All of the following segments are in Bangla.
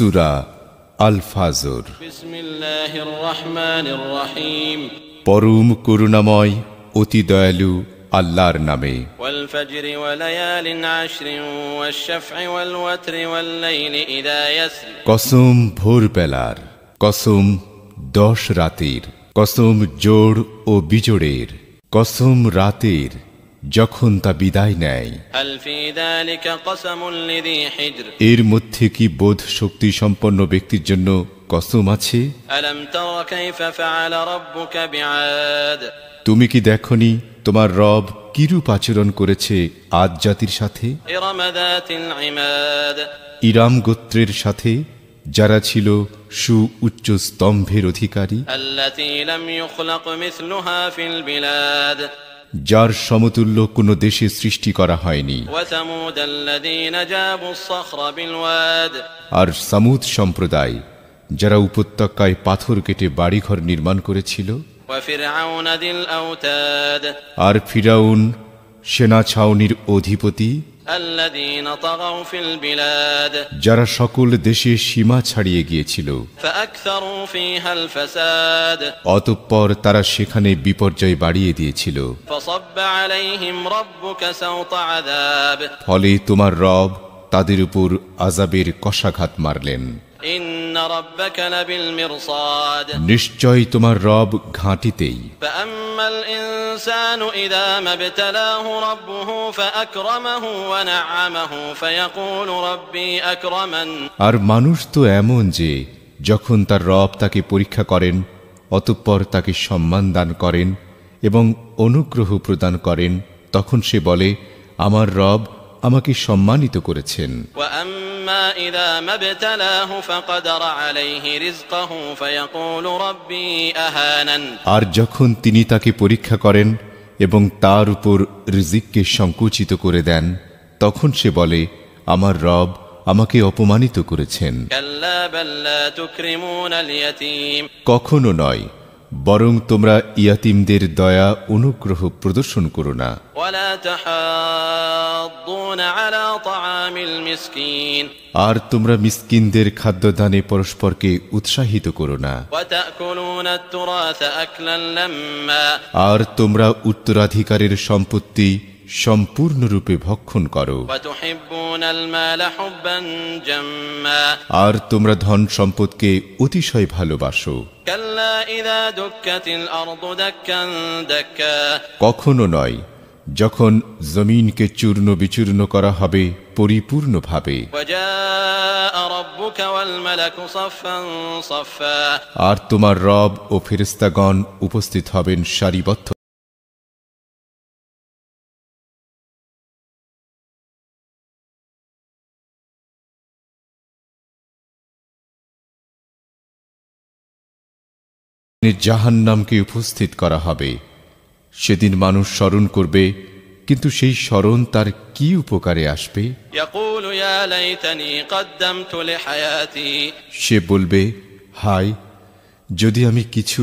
সুরা আল ফাজর পরম করুণাময় অতি দয়ালু আল্লাহর নামে কসম পেলার কসম দশ রাতের কসম জোড় ও বিজোড়ের কসম রাতের যখন তা বিদায় নেয় এর মধ্যে কি বোধ শক্তি সম্পন্ন ব্যক্তির জন্য কসম আছে তুমি কি দেখনি তোমার রব কিরূপ আচরণ করেছে আদ জাতির সাথে ইরাম গোত্রের সাথে যারা ছিল সু উচ্চ স্তম্ভের অধিকারী যার সমতুল্য কোনো দেশে সৃষ্টি করা হয়নি আর সামুদ সম্প্রদায় যারা উপত্যকায় পাথর কেটে বাড়িঘর নির্মাণ করেছিল আর ফিরাউন সেনা ছাউনির অধিপতি যারা সকল দেশে সীমা ছাড়িয়ে গিয়েছিল অতঃপর তারা সেখানে বিপর্যয় বাড়িয়ে দিয়েছিল ফলে তোমার রব তাদের উপর আজাবের কষাঘাত মারলেন ইন নিশ্চয় তোমার রব ঘাঁটিতেই আর মানুষ তো এমন যে যখন তার রব তাকে পরীক্ষা করেন অতঃপর তাকে সম্মান দান করেন এবং অনুগ্রহ প্রদান করেন তখন সে বলে আমার রব আমাকে সম্মানিত করেছেন আর যখন তিনি তাকে পরীক্ষা করেন এবং তার উপর রিজিককে সংকুচিত করে দেন তখন সে বলে আমার রব আমাকে অপমানিত করেছেন কখনো নয় বরং তোমরা ইয়াতিমদের দয়া অনুগ্রহ প্রদর্শন করো না আর তোমরা মিসকিনদের খাদ্যদানে পরস্পরকে উৎসাহিত করো না আর তোমরা উত্তরাধিকারের সম্পত্তি সম্পূর্ণরূপে ভক্ষণ করো আর তোমরা ধন সম্পদকে অতিশয় ভালোবাসো কখনো নয় যখন জমিনকে চূর্ণ বিচূর্ণ করা হবে পরিপূর্ণভাবে আর তোমার রব ও ফেরিস্তাগণ উপস্থিত হবেন সারিবদ্ধ জাহান্নামকে উপস্থিত করা হবে সেদিন মানুষ স্মরণ করবে কিন্তু সেই স্মরণ তার কি উপকারে আসবে সে বলবে হাই যদি আমি কিছু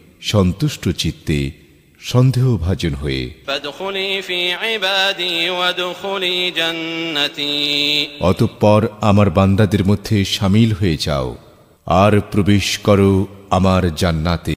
সন্তুষ্ট চিত্তে সন্দেহভাজন হয়ে অতঃপর আমার বান্দাদের মধ্যে সামিল হয়ে যাও আর প্রবেশ করো আমার জান্নাতে